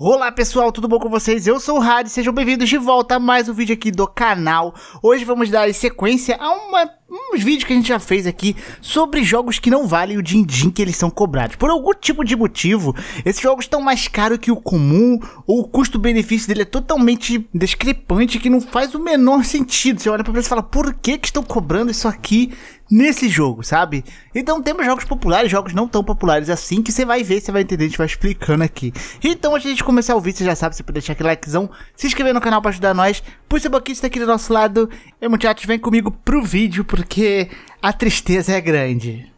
Olá pessoal, tudo bom com vocês? Eu sou o Hadi, sejam bem-vindos de volta a mais um vídeo aqui do canal. Hoje vamos dar sequência a uma uns vídeos que a gente já fez aqui sobre jogos que não valem o din-din que eles são cobrados. Por algum tipo de motivo, esses jogos estão mais caros que o comum, ou o custo-benefício dele é totalmente discrepante, que não faz o menor sentido. Você olha pra preço e fala, por que, que estão cobrando isso aqui nesse jogo, sabe? Então temos jogos populares, jogos não tão populares assim, que você vai ver, você vai entender, a gente vai explicando aqui. Então antes de a gente começar o vídeo, você já sabe, você pode deixar aquele likezão, se inscrever no canal pra ajudar nós, puxa o boquinho, está aqui do nosso lado, e muchachos, vem comigo pro vídeo, pro porque a tristeza é grande.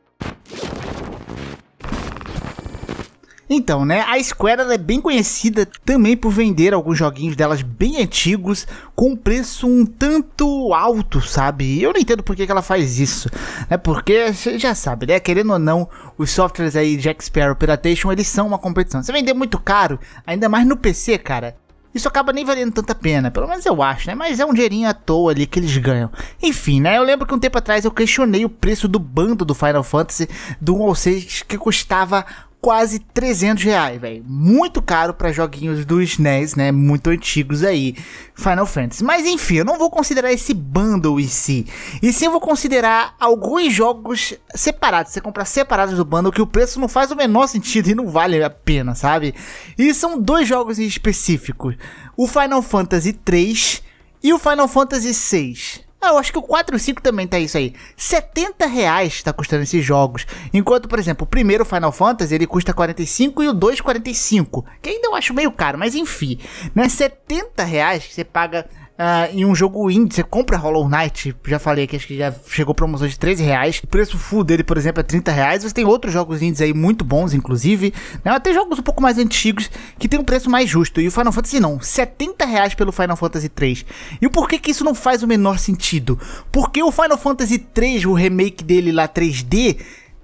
Então, né, a Square é bem conhecida também por vender alguns joguinhos delas bem antigos com um preço um tanto alto, sabe? Eu não entendo por que, que ela faz isso, né? Porque você já sabe, né? Querendo ou não, os softwares aí Jack Sparrow Piratation, eles são uma competição. Você vender muito caro, ainda mais no PC, cara, isso acaba nem valendo tanta pena, pelo menos eu acho, né? Mas é um dinheirinho à toa ali que eles ganham. Enfim, né? Eu lembro que um tempo atrás eu questionei o preço do bando do Final Fantasy do 1 ao 6 que custava quase 300 reais, velho. Muito caro para joguinhos do SNES, né? Muito antigos aí, Final Fantasy. Mas enfim, eu não vou considerar esse bundle em si. E sim eu vou considerar alguns jogos separados. Você comprar separados do bundle que o preço não faz o menor sentido e não vale a pena, sabe? E são dois jogos em específico. O Final Fantasy 3 e o Final Fantasy 6. Ah, eu acho que o 4 e o 5 também tá isso aí. 70 reais tá custando esses jogos. Enquanto, por exemplo, o primeiro Final Fantasy ele custa 45 e o 2 45. Que ainda eu acho meio caro, mas enfim. Né? 70 reais que você paga uh, ah, em um jogo indie, você compra Hollow Knight, já falei aqui, acho que já chegou promoção de 13 reais. O preço full dele, por exemplo, é 30 reais. Você tem outros jogos indies aí muito bons, inclusive. Né? Até jogos um pouco mais antigos que tem um preço mais justo. E o Final Fantasy não, 70 reais pelo Final Fantasy 3. E o porquê que isso não faz o menor sentido? Porque o Final Fantasy 3, o remake dele lá 3D,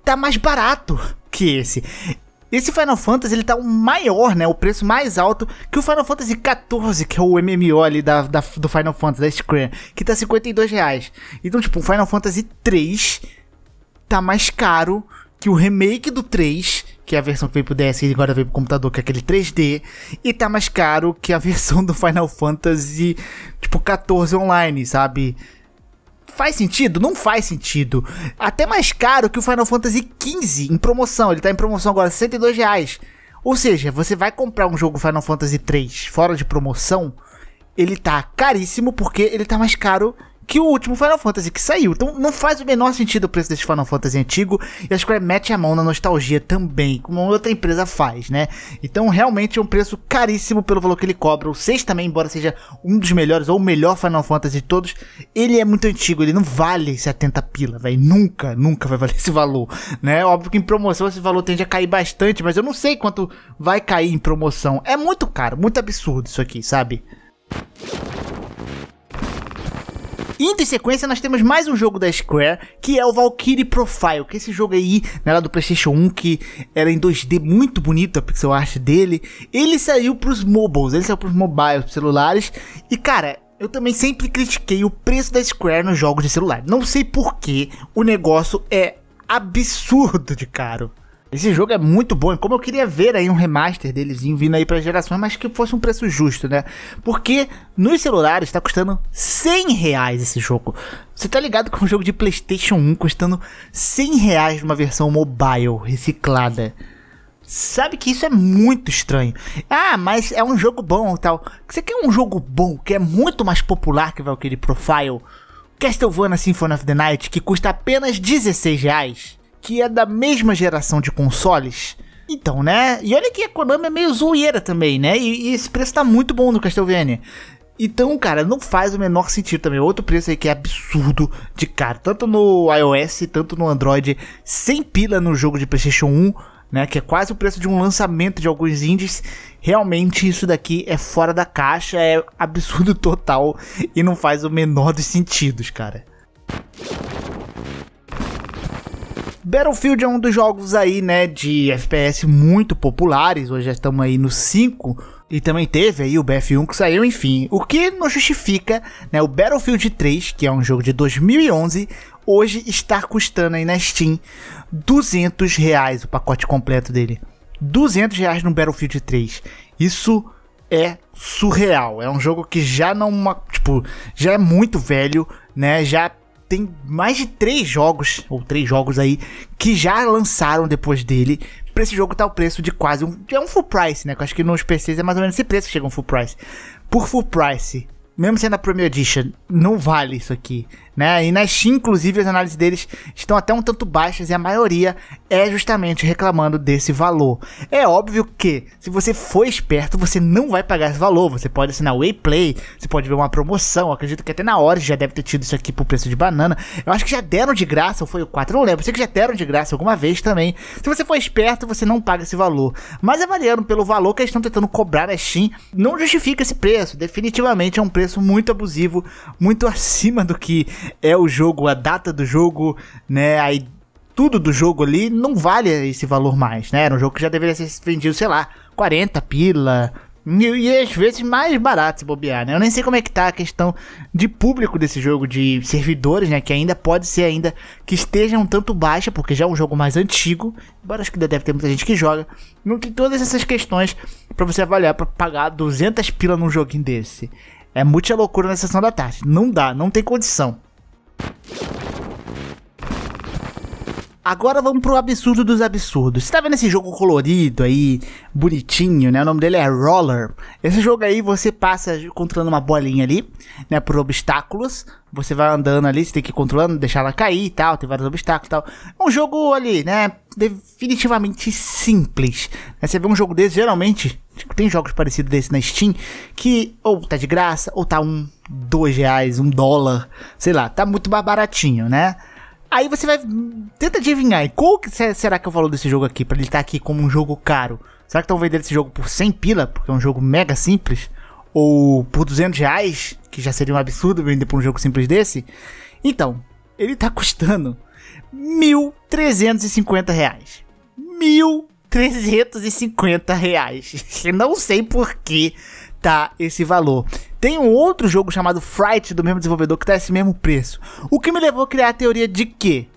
tá mais barato que esse. Esse Final Fantasy ele tá o maior, né? O preço mais alto que o Final Fantasy XIV, que é o MMO ali da, da do Final Fantasy, da Square, que tá 52 reais. Então, tipo, o Final Fantasy 3 tá mais caro que o remake do 3, que é a versão que veio pro DS e agora veio pro computador, que é aquele 3D, e tá mais caro que a versão do Final Fantasy, tipo, 14 online, sabe? Faz sentido? Não faz sentido. Até mais caro que o Final Fantasy XV em promoção. Ele tá em promoção agora, 62 reais. Ou seja, você vai comprar um jogo Final Fantasy 3 fora de promoção, ele tá caríssimo porque ele tá mais caro que o último Final Fantasy que saiu. Então não faz o menor sentido o preço desse Final Fantasy antigo. E a Square mete a mão na nostalgia também, como outra empresa faz, né? Então realmente é um preço caríssimo pelo valor que ele cobra. O 6 também, embora seja um dos melhores ou o melhor Final Fantasy de todos, ele é muito antigo, ele não vale 70 pila, velho. Nunca, nunca vai valer esse valor, né? Óbvio que em promoção esse valor tende a cair bastante, mas eu não sei quanto vai cair em promoção. É muito caro, muito absurdo isso aqui, sabe? Indo em sequência, nós temos mais um jogo da Square, que é o Valkyrie Profile, que esse jogo aí, né, lá do PlayStation 1, que era em 2D muito bonito a pixel art dele, ele saiu pros mobiles, ele saiu pros mobiles, pros celulares, e cara, eu também sempre critiquei o preço da Square nos jogos de celular. Não sei por que o negócio é absurdo de caro. Esse jogo é muito bom. E como eu queria ver aí um remaster delezinho vindo aí para gerações, mas que fosse um preço justo, né? Porque nos celulares tá custando 100 reais esse jogo. Você tá ligado com é um jogo de PlayStation 1 custando 100 reais numa versão mobile reciclada? Sabe que isso é muito estranho. Ah, mas é um jogo bom tal. Você quer um jogo bom que é muito mais popular que Valkyrie Profile? Castlevania Symphony of the Night, que custa apenas 16 reais? que é da mesma geração de consoles. Então, né? E olha que a Konami é meio zoeira também, né? E, e esse preço tá muito bom no Castlevania. Então, cara, não faz o menor sentido também. Outro preço aí que é absurdo de cara, tanto no iOS, tanto no Android, sem pila no jogo de PlayStation 1, né? Que é quase o preço de um lançamento de alguns indies. Realmente, isso daqui é fora da caixa, é absurdo total e não faz o menor dos sentidos, cara. Battlefield é um dos jogos aí, né, de FPS muito populares. Hoje já estamos aí no 5. E também teve aí o BF1 que saiu, enfim. O que não justifica, né, o Battlefield 3, que é um jogo de 2011, hoje está custando aí na Steam 200 reais o pacote completo dele. 200 reais no Battlefield 3. Isso é surreal. É um jogo que já não, tipo, já é muito velho, né? Já tem mais de três jogos, ou três jogos aí, que já lançaram depois dele. Pra esse jogo tá o preço de quase um. É um full price, né? Que eu acho que nos PCs é mais ou menos esse preço que chega um full price. Por full price, mesmo sendo a premier Edition, não vale isso aqui. Né? E na Steam, inclusive, as análises deles estão até um tanto baixas e a maioria é justamente reclamando desse valor. É óbvio que, se você for esperto, você não vai pagar esse valor. Você pode assinar o Wayplay, você pode ver uma promoção. Eu acredito que até na hora já deve ter tido isso aqui por preço de banana. Eu acho que já deram de graça, ou foi o 4, não lembro. Eu sei que já deram de graça alguma vez também. Se você for esperto, você não paga esse valor. Mas avaliando é pelo valor que eles estão tentando cobrar na Steam, não justifica esse preço. Definitivamente é um preço muito abusivo, muito acima do que é o jogo, a data do jogo, né? Aí tudo do jogo ali não vale esse valor mais, né? Era um jogo que já deveria ser vendido, sei lá, 40 pila, e, às vezes mais barato se bobear, né? Eu nem sei como é que tá a questão de público desse jogo, de servidores, né? Que ainda pode ser ainda que esteja um tanto baixa, porque já é um jogo mais antigo. Embora acho que ainda deve ter muita gente que joga. Não tem todas essas questões para você avaliar para pagar 200 pila num joguinho desse. É muita loucura na sessão da tarde. Não dá, não tem condição. Agora vamos pro absurdo dos absurdos. Você tá vendo esse jogo colorido aí, bonitinho, né? O nome dele é Roller. Esse jogo aí você passa controlando uma bolinha ali, né? Por obstáculos. Você vai andando ali, você tem que ir controlando, deixar ela cair e tal. Tem vários obstáculos e tal. É um jogo ali, né? Definitivamente simples. Né, você vê um jogo desse, geralmente, tipo, tem jogos parecidos desse na Steam, que ou tá de graça, ou tá um, dois reais, um dólar, sei lá. Tá muito baratinho, né? Aí você vai. Tenta adivinhar. Qual que será que eu é falo desse jogo aqui? Pra ele estar tá aqui como um jogo caro? Será que estão vendendo esse jogo por 100 pila? Porque é um jogo mega simples? Ou por 200 reais? Que já seria um absurdo vender por um jogo simples desse? Então, ele tá custando 1.350 reais. 1.350 reais. Não sei porquê esse valor. Tem um outro jogo chamado Fright do mesmo desenvolvedor que está esse mesmo preço. O que me levou a criar a teoria de que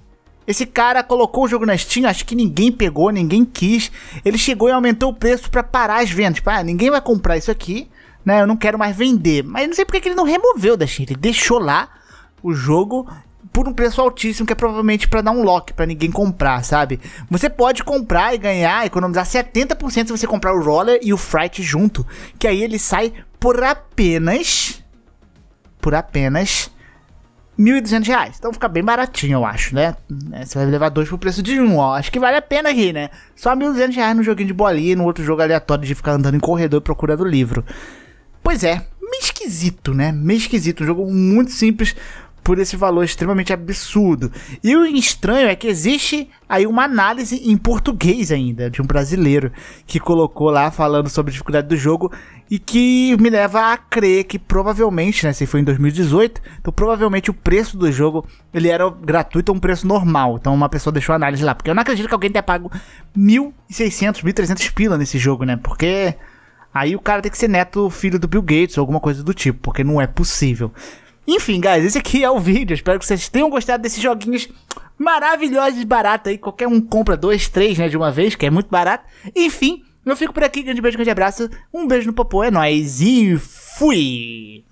esse cara colocou o jogo na Steam, acho que ninguém pegou, ninguém quis. Ele chegou e aumentou o preço para parar as vendas. Tipo, ah, ninguém vai comprar isso aqui, né? Eu não quero mais vender. Mas não sei porque que ele não removeu da Steam. Ele deixou lá o jogo por um preço altíssimo, que é provavelmente para dar um lock, para ninguém comprar, sabe? Você pode comprar e ganhar, economizar 70% se você comprar o roller e o fright junto, que aí ele sai por apenas por apenas R$ 1.200. Então fica bem baratinho, eu acho, né? É, você vai levar dois pro preço de um, ó. Acho que vale a pena aqui, né? Só R$ 1.200 no joguinho de bolinha e no outro jogo aleatório de ficar andando em corredor procurando livro. Pois é, meio esquisito, né? Meio esquisito. Um jogo muito simples, por esse valor extremamente absurdo. E o estranho é que existe aí uma análise em português ainda, de um brasileiro, que colocou lá falando sobre a dificuldade do jogo e que me leva a crer que provavelmente, né, se foi em 2018, então provavelmente o preço do jogo, ele era gratuito a um preço normal. Então uma pessoa deixou a análise lá, porque eu não acredito que alguém tenha pago 1.600, 1.300 pila nesse jogo, né, porque... Aí o cara tem que ser neto, filho do Bill Gates ou alguma coisa do tipo, porque não é possível. Enfim, guys, esse aqui é o vídeo. Espero que vocês tenham gostado desses joguinhos maravilhosos e baratos aí. Qualquer um compra dois, três, né, de uma vez, que é muito barato. Enfim, eu fico por aqui. Grande beijo, grande abraço. Um beijo no popô, é nóis e fui!